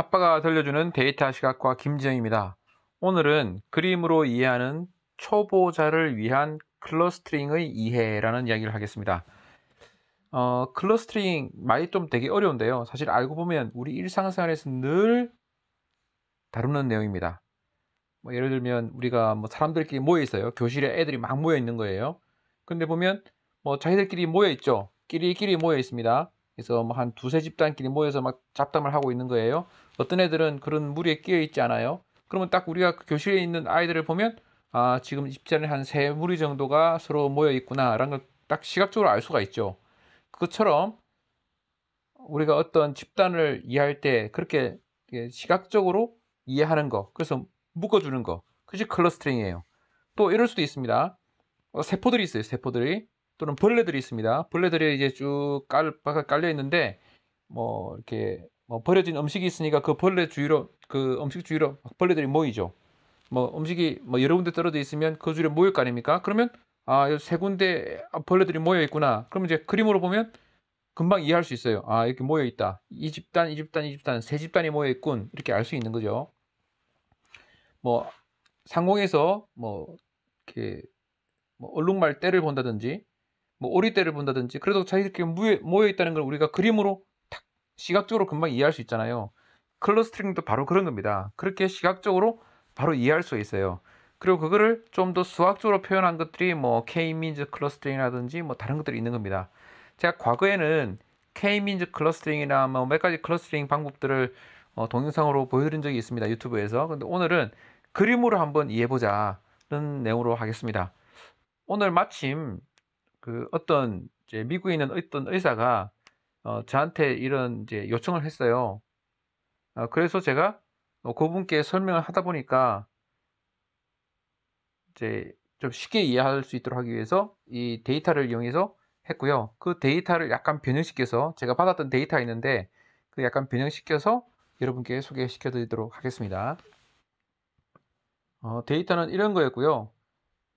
아빠가 들려주는 데이터 시각과 김지영입니다. 오늘은 그림으로 이해하는 초보자를 위한 클러스트링의 이해라는 이야기를 하겠습니다. 어, 클러스트링 말이 좀 되게 어려운데요. 사실 알고 보면 우리 일상생활에서 늘 다루는 내용입니다. 뭐 예를 들면 우리가 뭐 사람들끼리 모여 있어요. 교실에 애들이 막 모여 있는 거예요. 근데 보면 뭐 자기들끼리 모여 있죠. 끼리끼리 모여 있습니다. 그래서 뭐한 두세 집단끼리 모여서 막 잡담을 하고 있는 거예요. 어떤 애들은 그런 무리에 끼어 있지 않아요. 그러면 딱 우리가 그 교실에 있는 아이들을 보면 아 지금 집단에 한 세 무리 정도가 서로 모여 있구나라는 걸 딱 시각적으로 알 수가 있죠. 그것처럼 우리가 어떤 집단을 이해할 때 그렇게 시각적으로 이해하는 거, 그래서 묶어주는 거, 그것이 클러스트링이에요. 또 이럴 수도 있습니다. 어, 세포들이 있어요, 세포들이. 또는 벌레들이 있습니다. 벌레들이 이제 쭉 깔, 깔려 있는데 뭐 이렇게 뭐 버려진 음식이 있으니까 그 벌레 주위로 그 음식 주위로 벌레들이 모이죠. 뭐 음식이 뭐 여러 군데 떨어져 있으면 그 주위로 모일 거 아닙니까? 그러면 아, 세 군데 벌레들이 모여 있구나. 그러면 이제 그림으로 보면 금방 이해할 수 있어요. 아, 이렇게 모여 있다. 이 집단, 이 집단, 이 집단, 세 집단이 모여 있군. 이렇게 알 수 있는 거죠. 뭐 상공에서 뭐 이렇게 뭐 얼룩말 때를 본다든지 뭐 오리떼를 본다든지 그래도 자기들끼리 모여 있다는 걸 우리가 그림으로 탁 시각적으로 금방 이해할 수 있잖아요. 클러스트링도 바로 그런 겁니다. 그렇게 시각적으로 바로 이해할 수 있어요. 그리고 그거를 좀 더 수학적으로 표현한 것들이 뭐 K-means 클러스터링이라든지 뭐 다른 것들이 있는 겁니다. 제가 과거에는 K-means 클러스터링이나 뭐 몇 가지 클러스터링 방법들을 어 동영상으로 보여드린 적이 있습니다. 유튜브에서. 근데 오늘은 그림으로 한번 이해해보자는 내용으로 하겠습니다. 오늘 마침 그 어떤 이제 미국에 있는 어떤 의사가 어, 저한테 이런 이제 요청을 했어요. 어, 그래서 제가 어, 그분께 설명을 하다 보니까 이제 좀 쉽게 이해할 수 있도록 하기 위해서 이 데이터를 이용해서 했고요. 그 데이터를 약간 변형시켜서 제가 받았던 데이터 가 있는데 그 약간 변형시켜서 여러분께 소개시켜 드리도록 하겠습니다. 어, 데이터는 이런 거였고요.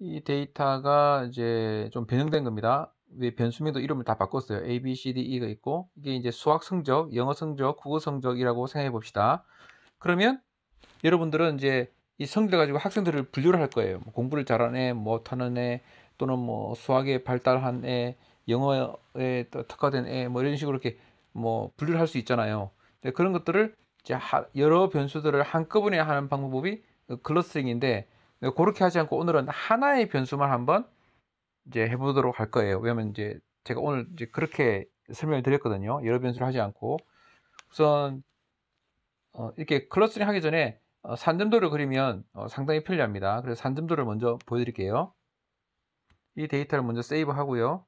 이 데이터가 이제 좀 변형된 겁니다. 왜 변수명도 이름을 다 바꿨어요. A, B, C, D, E가 있고 이게 이제 수학 성적, 영어 성적, 국어 성적이라고 생각해 봅시다. 그러면 여러분들은 이제 이 성적 가지고 학생들을 분류를 할 거예요. 뭐 공부를 잘하는 애, 못하는 애, 또는 뭐 수학에 발달한 애, 영어에 특화된 애, 뭐 이런 식으로 이렇게 뭐 분류를 할 수 있잖아요. 네, 그런 것들을 이제 여러 변수들을 한꺼번에 하는 방법이 글러스팅인데 그렇게 하지 않고 오늘은 하나의 변수만 한번 이제 해보도록 할 거예요. 왜냐면 이제 제가 오늘 이제 그렇게 설명을 드렸거든요. 여러 변수를 하지 않고 우선 어 이렇게 클러스링 하기 전에 어 산점도를 그리면 어 상당히 편리합니다. 그래서 산점도를 먼저 보여드릴게요. 이 데이터를 먼저 세이브 하고요.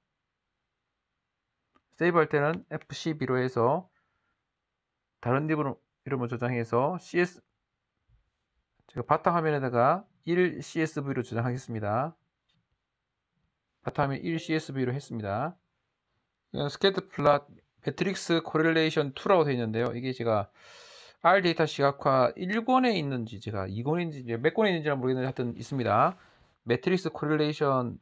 세이브 할 때는 F12로 해서 다른 립으로 이름을 저장해서 CS 제가 바탕화면에다가 1CSV로 저장하겠습니다. 바탕에 1CSV로 했습니다. 이건 스케트 플롯 매트릭스 코렐레이션 2라고 되어 있는데요. 이게 제가 R 데이터 시각화 1권에 있는지 제가 2권인지 몇 권에 있는지 모르겠는데 하여튼 있습니다. 매트릭스 코렐레이션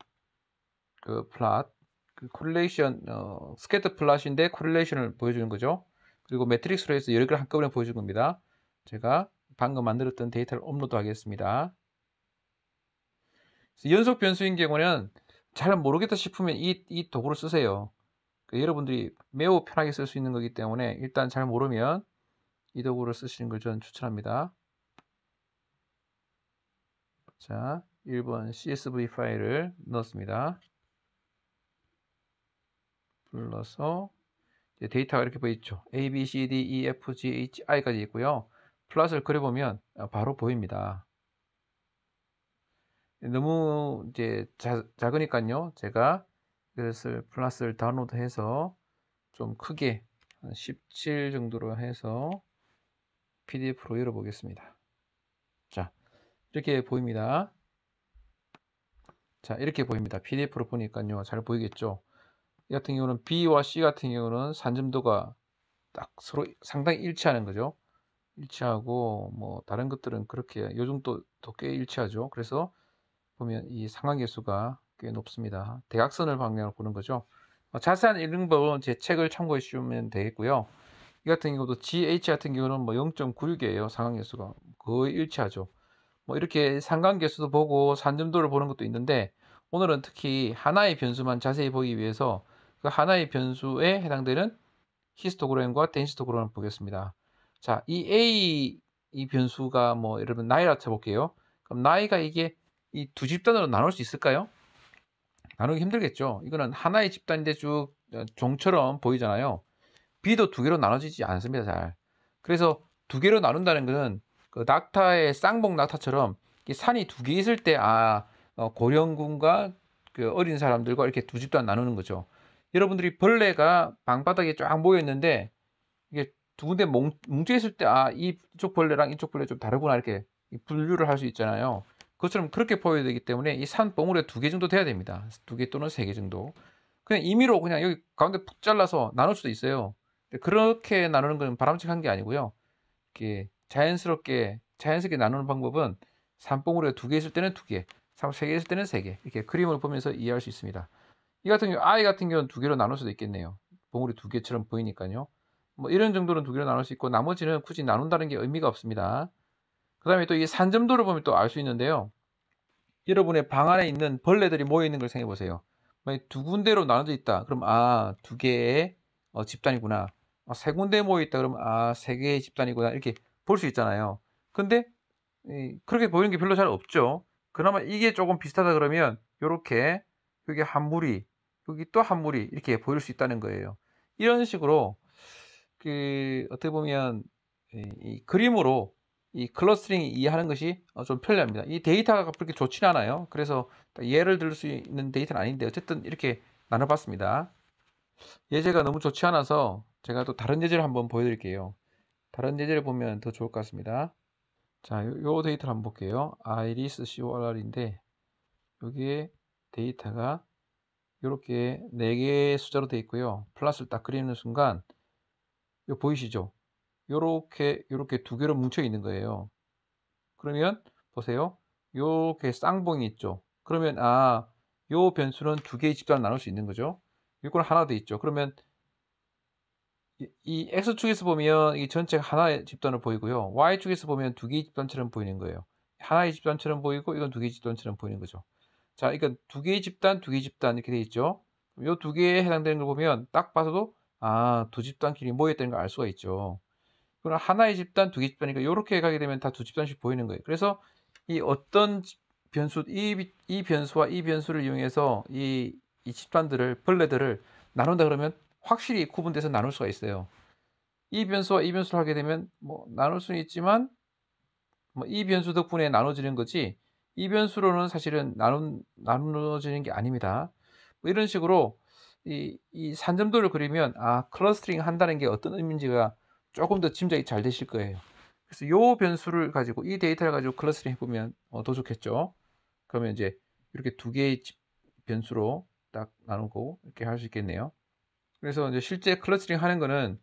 그 플롯 그 코렐레이션 어, 스케트 플롯인데 코렐레이션을 보여주는 거죠. 그리고 매트릭스로 해서 여러 개를 한꺼번에 보여준 겁니다. 제가 방금 만들었던 데이터를 업로드 하겠습니다. 연속 변수인 경우는 잘 모르겠다 싶으면 이, 이 도구를 쓰세요. 그 여러분들이 매우 편하게 쓸 수 있는 거기 때문에 일단 잘 모르면 이 도구를 쓰시는 걸 저는 추천합니다. 자, 1번 CSV 파일을 넣었습니다. 불러서 데이터가 이렇게 보이죠. A, B, C, D, E, F, G, H, I까지 있고요. 플러스를 그려보면 바로 보입니다. 너무 이제 자, 작으니까요. 제가 이것을 플러스를 다운로드해서 좀 크게 한17 정도로 해서 PDF로 열어보겠습니다. 자, 이렇게 보입니다. 자, 이렇게 보입니다. PDF로 보니까요. 잘 보이겠죠? 이 같은 경우는 B와 C 같은 경우는 산점도가 딱 서로 상당히 일치하는 거죠. 일치하고 뭐 다른 것들은 그렇게 요즘 또꽤 일치하죠. 그래서 보면 이상관계수가꽤 높습니다. 대각선을 방향으로 보는 거죠. 어, 자세한 읽는법은 제 책을 참고해 주시면 되겠고요. 이 같은 경우도 GH 같은 경우는 뭐 0.96이에요. 상관계수가 거의 일치하죠. 뭐 이렇게 상관계수도 보고 산점도를 보는 것도 있는데 오늘은 특히 하나의 변수만 자세히 보기 위해서 그 하나의 변수에 해당되는 히스토그램과 덴시토그램을 보겠습니다. 자, 이 A 이 변수가 뭐 여러분 나이라 쳐볼게요. 그럼 나이가 이게 이두 집단으로 나눌 수 있을까요? 나누기 힘들겠죠. 이거는 하나의 집단인데 쭉 어, 종처럼 보이잖아요. B도 두 개로 나눠지지 않습니다. 잘. 그래서 두 개로 나눈다는 것은 그 낙타의 쌍봉 낙타처럼 산이 두 개 있을 때아 어, 고령군과 그 어린 사람들과 이렇게 두 집단 나누는 거죠. 여러분들이 벌레가 방바닥에 쫙 모여 있는데 이게 두 군데 뭉, 뭉쳐 있을 때아 이쪽 벌레랑 이쪽 벌레 좀 다르구나 이렇게 분류를 할 수 있잖아요. 그것처럼 그렇게 보여야 되기 때문에 이 산봉우리 두 개 정도 돼야 됩니다. 두 개 또는 세 개 정도. 그냥 임의로 그냥 여기 가운데 푹 잘라서 나눌 수도 있어요. 그렇게 나누는 건 바람직한 게 아니고요. 이렇게 자연스럽게 자연스럽게 나누는 방법은 산봉우리가 두개 있을 때는 두 개, 세개 있을 때는 세 개. 이렇게 그림을 보면서 이해할 수 있습니다. 이 같은 경우 아이 같은 경우는 두 개로 나눌 수도 있겠네요. 봉우리 두 개처럼 보이니까요. 뭐 이런 정도는 두 개로 나눌 수 있고 나머지는 굳이 나눈다는 게 의미가 없습니다. 그 다음에 또 이 산점도를 보면 또 알 수 있는데요. 여러분의 방 안에 있는 벌레들이 모여 있는 걸 생각해 보세요. 만약 두 군데로 나눠져 있다. 그럼 아, 두 개의 어, 집단이구나. 어, 세 군데 모여 있다. 그럼 아, 세 개의 집단이구나. 이렇게 볼 수 있잖아요. 근데 이, 그렇게 보이는 게 별로 잘 없죠. 그나마 이게 조금 비슷하다 그러면 이렇게 여기 한 무리, 여기 또 한 무리 이렇게 보일 수 있다는 거예요. 이런 식으로 그 어떻게 보면 이, 이 그림으로 이 클러스터링 이해하는 것이 어, 좀 편리합니다. 이 데이터가 그렇게 좋진 않아요. 그래서 예를 들 수 있는 데이터는 아닌데 어쨌든 이렇게 나눠봤습니다. 예제가 너무 좋지 않아서 제가 또 다른 예제를 한번 보여드릴게요. 다른 예제를 보면 더 좋을 것 같습니다. 자, 요, 데이터를 한번 볼게요. iris corr인데 여기에 데이터가 이렇게 4개의 숫자로 되어 있고요. 플러스를 딱 그리는 순간 이거 보이시죠? 요렇게 요렇게 두 개로 뭉쳐 있는 거예요 그러면 보세요 요렇게 쌍봉이 있죠 그러면 아요 변수는 두 개의 집단을 나눌 수 있는 거죠 이건 하나 더 있죠 그러면 이, 이 x축에서 보면 이 전체가 하나의 집단을 보이고요 y축에서 보면 두 개의 집단처럼 보이는 거예요 하나의 집단처럼 보이고 이건 두 개의 집단처럼 보이는 거죠 자 이건 그러니까 두 개의 집단 두 개의 집단 이렇게 돼 있죠 요 두 개에 해당되는 걸 보면 딱 봐서도 아두 집단끼리 모였다는 걸 알 수가 있죠 그럼 하나의 집단, 두개 집단이니까 이렇게 가게 되면 다 두 집단씩 보이는 거예요. 그래서 이 어떤 변수, 이, 이 변수와 이 변수를 이용해서 이, 이 집단들을, 벌레들을 나눈다 그러면 확실히 구분돼서 나눌 수가 있어요. 이 변수와 이 변수를 하게 되면 뭐 나눌 수는 있지만 뭐이 변수 덕분에 나눠지는 거지 이 변수로는 사실은 나눈, 나누지는게 아닙니다. 뭐 이런 식으로 이, 이 산점도를 그리면 아 클러스터링 한다는 게 어떤 의미인지가 조금 더 짐작이 잘 되실 거예요. 그래서 이 변수를 가지고 이 데이터를 가지고 클러스링 해보면 어, 더 좋겠죠. 그러면 이제 이렇게 두 개의 변수로 딱 나누고 이렇게 할 수 있겠네요. 그래서 이제 실제 클러스링 하는 거는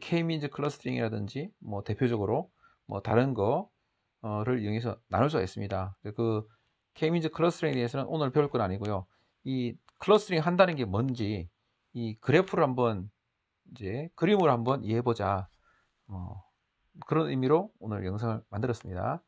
K-means 클러스링이라든지뭐 대표적으로 뭐 다른 거를 이용해서 나눌 수가 있습니다. 그 K-means 클러스링에 대해서는 오늘 배울 건 아니고요. 이클러스링 한다는 게 뭔지 이 그래프를 한번 이제 그림을 한번 이해해 보자. 어, 그런 의미로 오늘 영상을 만들었습니다.